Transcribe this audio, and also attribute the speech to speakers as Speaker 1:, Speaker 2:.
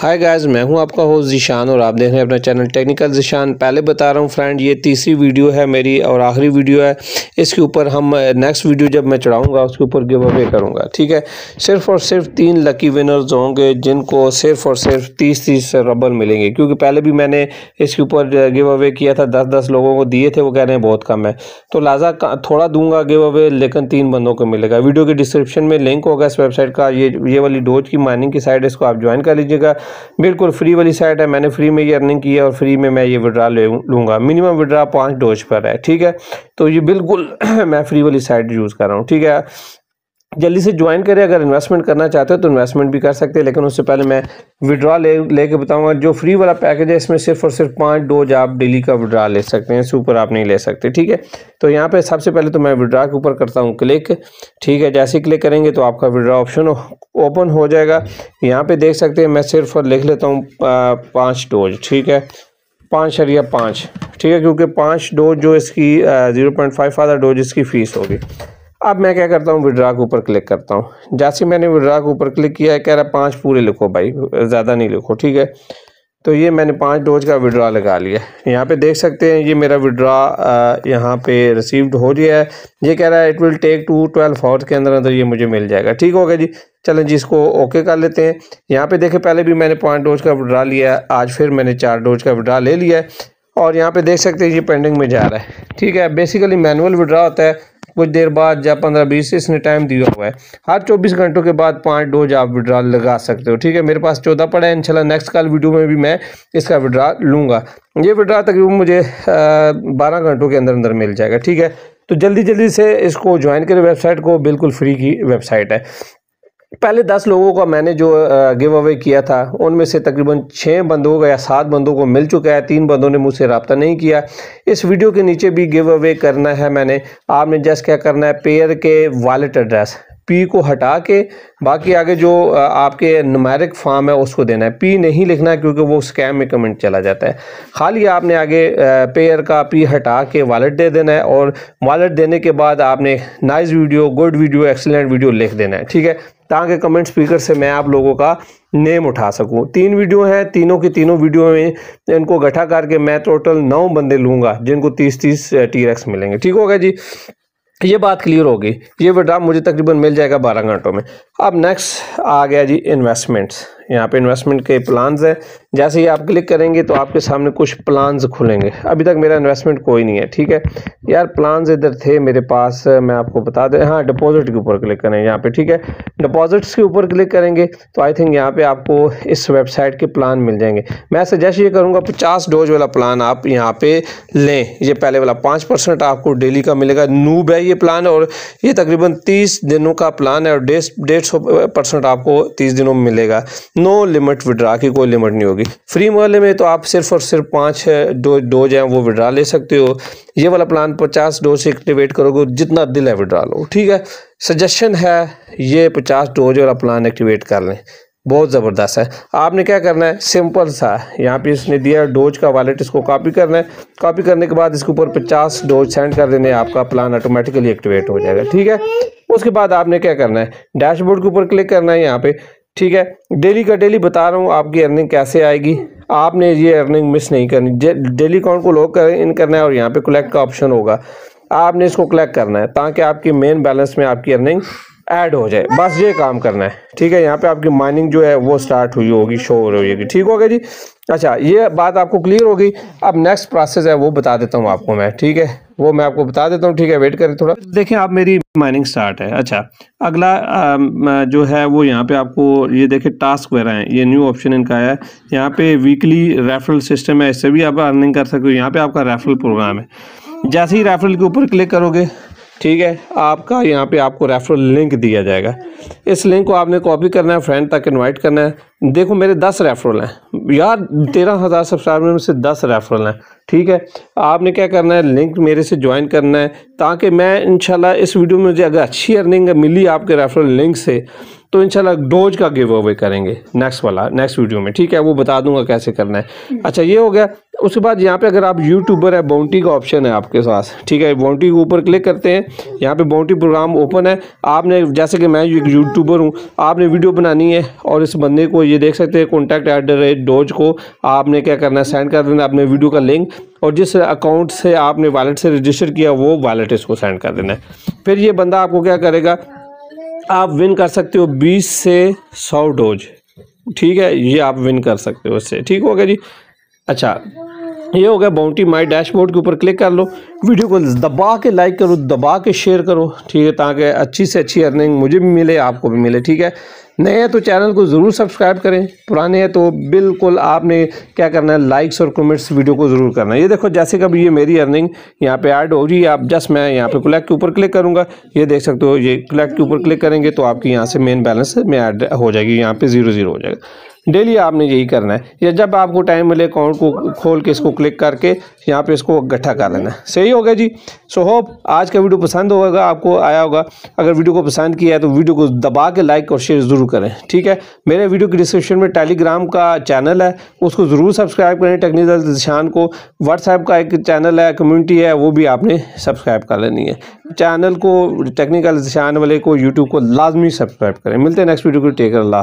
Speaker 1: hi guys मैं हूं आपका होस्ट जिशान और आप देख रहे हैं अपना चैनल टेक्निकल जिशान पहले बता रहा हूं फ्रेंड ये तीसरी वीडियो है मेरी और आखिरी वीडियो है इसके ऊपर हम नेक्स्ट वीडियो जब मैं चढ़ाऊंगा उसके ऊपर गिव अवे करूंगा ठीक है सिर्फ और सिर्फ तीन लकी विनर्स होंगे जिनको सिर्फ और सिर्फ तीस तीस रबर मिलेंगे क्योंकि पहले भी मैंने इसके ऊपर गिव अवे किया था दस दस लोगों को दिए थे वो कह रहे हैं बहुत कम है तो लाजा थोड़ा दूंगा गिव अवे लेकिन तीन बंदों को मिलेगा वीडियो के डिस्क्रिप्शन में लिंक होगा इस वेबसाइट का ये ये वाली डोज की माइनिंग की साइड इसको आप ज्वाइन कर लीजिएगा बिल्कुल फ्री वाली साइट है मैंने फ्री में ये अर्निंग की है और फ्री में मैं ये विड्रा ले लूँगा मिनिमम विड्रा पाँच डोज पर है ठीक है तो ये बिल्कुल मैं फ्री वाली साइट यूज़ कर रहा हूँ ठीक है जल्दी से ज्वाइन करें अगर इन्वेस्टमेंट करना चाहते हो तो इन्वेस्टमेंट भी कर सकते हैं लेकिन उससे पहले मैं विड्रा ले लेके बताऊंगा जो फ्री वाला पैकेज है इसमें सिर्फ और सिर्फ पाँच डोज आप डेली का विड्रा ले सकते हैं सुपर ऊपर आप नहीं ले सकते ठीक है तो यहाँ पे सबसे पहले तो मैं विड्रा के ऊपर करता हूँ क्लिक ठीक है जैसे क्लिक करेंगे तो आपका विड्रा ऑप्शन ओपन हो जाएगा यहाँ पर देख सकते हैं मैं सिर्फ और लिख लेता हूँ पाँच डोज ठीक है पाँच शरिया पाँच ठीक है क्योंकि पाँच डोज जो इसकी ज़ीरो पॉइंट फाइव आधा डोज इसकी फ़ीस होगी अब मैं क्या करता हूँ विड्रा के ऊपर क्लिक करता हूँ जैसे मैंने विड्रा के ऊपर क्लिक किया है कह रहा है पाँच पूरे लिखो भाई ज़्यादा नहीं लिखो ठीक है तो ये मैंने पाँच डोज का विड्रा लगा लिया यहाँ पे देख सकते हैं ये मेरा विड्रा यहाँ पे रिसीव्ड हो गया है ये कह रहा है it will take two twelve hours के अंदर अंदर ये मुझे मिल जाएगा ठीक हो गया जी चलें जी इसको ओके कर लेते हैं यहाँ पे देखें पहले भी मैंने पाँच डोज का विड्रा लिया आज फिर मैंने चार डोज का विड्रा ले लिया है और यहाँ पर देख सकते हैं ये पेंडिंग में जा रहा है ठीक है बेसिकली मैनुअल विड्रा होता है कुछ देर बाद या पंद्रह बीस इसने टाइम दिया हुआ है हर चौबीस घंटों के बाद पाँच डोज आप विड्रॉल लगा सकते हो ठीक है मेरे पास चौदह पड़ा है इनशाला नेक्स्ट कल वीडियो में भी मैं इसका विड्रा लूँगा ये विड्रा तकरीबन मुझे बारह घंटों के अंदर अंदर मिल जाएगा ठीक है तो जल्दी जल्दी से इसको ज्वाइन करें वेबसाइट को बिल्कुल फ्री की वेबसाइट है पहले दस लोगों का मैंने जो गिव अवे किया था उनमें से तकरीबन छः बंदों का या सात बंदों को मिल चुका है तीन बंदों ने मुझसे रबता नहीं किया इस वीडियो के नीचे भी गिव अवे करना है मैंने आपने जस्ट क्या करना है पेयर के वॉलेट एड्रेस पी को हटा के बाकी आगे जो आपके नुमैरिक फॉर्म है उसको देना है पी नहीं लिखना है क्योंकि वो स्कैम में कमेंट चला जाता है खाली आपने आगे पेयर का पी हटा के वॉलेट दे देना है और वॉलेट देने के बाद आपने nice video good video excellent video लिख देना है ठीक है ताकि कमेंट स्पीकर से मैं आप लोगों का नेम उठा सकूं तीन वीडियो हैं तीनों की तीनों वीडियो में इनको इकट्ठा करके मैं टोटल नौ बंदे लूंगा जिनको तीस तीस टी रेक्स मिलेंगे ठीक होगा जी ये बात क्लियर होगी ये विड्रा मुझे तकरीबन मिल जाएगा बारह घंटों में अब नेक्स्ट आ गया जी इन्वेस्टमेंट्स यहाँ पे इन्वेस्टमेंट के प्लान्स है जैसे ही आप क्लिक करेंगे तो आपके सामने कुछ प्लान्स खुलेंगे अभी तक मेरा इन्वेस्टमेंट कोई नहीं है ठीक है यार प्लान्स इधर थे मेरे पास मैं आपको बता दें हाँ डिपॉजिट के ऊपर क्लिक करें यहाँ पे ठीक है डिपॉजिट्स के ऊपर क्लिक करेंगे तो आई थिंक यहाँ पे आपको इस वेबसाइट के प्लान मिल जाएंगे मैं सजेस्ट ये करूँगा पचास डोज वाला प्लान आप यहाँ पे लें ये पहले वाला पाँच परसेंट आपको डेली का मिलेगा नूब है ये प्लान और ये तकरीबन तीस दिनों का प्लान है और डेढ़ सौ परसेंट आपको तीस दिनों में मिलेगा नो लिमिट विड्रा की कोई लिमिट नहीं होगी फ्री मोहल्ले में तो आप सिर्फ और सिर्फ पाँच डो डोज हैं वो विड्रा ले सकते हो ये वाला प्लान पचास डोज से एक्टिवेट करोगे जितना दिल है विड्रा लो ठीक है सजेशन है ये पचास डोज वाला प्लान एक्टिवेट कर लें बहुत ज़बरदस्त है आपने क्या करना है सिंपल सा यहाँ पे इसने दिया डोज का वॉलेट इसको कॉपी करना है कॉपी करने के बाद इसके ऊपर 50 डोज सेंड कर देने आपका प्लान ऑटोमेटिकली एक्टिवेट हो जाएगा ठीक है उसके बाद आपने क्या करना है डैशबोर्ड के ऊपर क्लिक करना है यहाँ पे ठीक है डेली का डेली बता रहा हूँ आपकी अर्निंग कैसे आएगी आपने ये अर्निंग मिस नहीं करनी डेली अकाउंट को लॉक कर इन करना है और यहाँ पे कलेक्ट का ऑप्शन होगा आपने इसको कलेक्ट करना है ताकि आपकी मेन बैलेंस में आपकी अर्निंग ऐड हो जाए बस ये काम करना है ठीक है यहाँ पे आपकी माइनिंग जो है वो स्टार्ट हुई होगी शो हो रही होगी ठीक हो गया जी अच्छा ये बात आपको क्लियर होगी अब नेक्स्ट प्रोसेस है वो बता देता हूँ आपको मैं ठीक है वो मैं आपको बता देता हूँ ठीक है वेट करें थोड़ा देखिए आप मेरी माइनिंग स्टार्ट है अच्छा अगला आ, जो है वो यहाँ पे आपको ये देखें टास्क वगैरह हैं ये न्यू ऑप्शन इनका है यहाँ पे वीकली रेफरल सिस्टम है इससे भी आप अर्निंग कर सकते हो यहाँ पे आपका रेफरल प्रोग्राम है जैसे ही रेफरल के ऊपर क्लिक करोगे ठीक है आपका यहाँ पे आपको रेफरल लिंक दिया जाएगा इस लिंक को आपने कॉपी करना है फ्रेंड तक इनवाइट करना है देखो मेरे दस रेफरल हैं यार तेरह हज़ार सब्सक्राइबर में से दस रेफरल हैं ठीक है आपने क्या करना है लिंक मेरे से ज्वाइन करना है ताकि मैं इंशाल्लाह इस वीडियो में मुझे अगर अच्छी अर्निंग मिली आपके रेफरल लिंक से तो शाला डोज का गिव अवे करेंगे नेक्स्ट वाला नेक्स्ट वीडियो में ठीक है वो बता दूंगा कैसे करना है अच्छा ये हो गया उसके बाद यहाँ पे अगर आप यूट्यूबर है बाउंटी का ऑप्शन है आपके पास ठीक है बाउंटी के ऊपर क्लिक करते हैं यहाँ पे बाउंटी प्रोग्राम ओपन है आपने जैसे कि मैं एक यूट्यूबर हूँ आपने वीडियो बनानी है और इस बंदे को ये देख सकते हैं contact at the rate dose को आपने क्या करना है सेंड कर देना अपने वीडियो का लिंक और जिस अकाउंट से आपने वॉलेट से रजिस्टर किया वो वॉलेट इसको सेंड कर देना है फिर ये बंदा आपको क्या करेगा आप विन कर सकते हो बीस से सौ डोज ठीक है ये आप विन कर सकते हो इससे ठीक हो गया जी अच्छा ये हो गया बाउंटी माई डैशबोर्ड के ऊपर क्लिक कर लो वीडियो को दबा के लाइक करो दबा के शेयर करो ठीक है ताकि अच्छी से अच्छी अर्निंग मुझे भी मिले आपको भी मिले ठीक है नए हैं तो चैनल को ज़रूर सब्सक्राइब करें पुराने हैं तो बिल्कुल आपने क्या करना है लाइक्स और कमेंट्स वीडियो को ज़रूर करना है ये देखो जैसे कभी ये मेरी अर्निंग यहाँ पे ऐड हो रही है आप जस्ट मैं यहाँ पे क्लैक के ऊपर क्लिक करूँगा ये देख सकते हो ये क्लैक के ऊपर क्लिक करेंगे तो आपकी यहाँ से मेन बैलेंस में ऐड हो जाएगी यहाँ पर ज़ीरो ज़ीरो हो जाएगा डेली आपने यही करना है या जब आपको टाइम मिले अकाउंट को खोल के इसको क्लिक करके यहाँ पे इसको इकट्ठा कर लेना सही हो गया जी सो होप आज का वीडियो पसंद होगा आपको आया होगा अगर वीडियो को पसंद किया है तो वीडियो को दबा के लाइक और शेयर ज़रूर करें ठीक है मेरे वीडियो के डिस्क्रिप्शन में टेलीग्राम का चैनल है उसको ज़रूर सब्सक्राइब करें टेक्निकल निशान को व्हाट्सएप का एक चैनल है कम्यूनिटी है वो भी आपने सब्सक्राइब कर लेनी है चैनल को टेक्निकल निशान वाले को यूट्यूब को लाजमी सब्सक्राइब करें मिलते हैं नेक्स्ट वीडियो को टेकर अल्लाह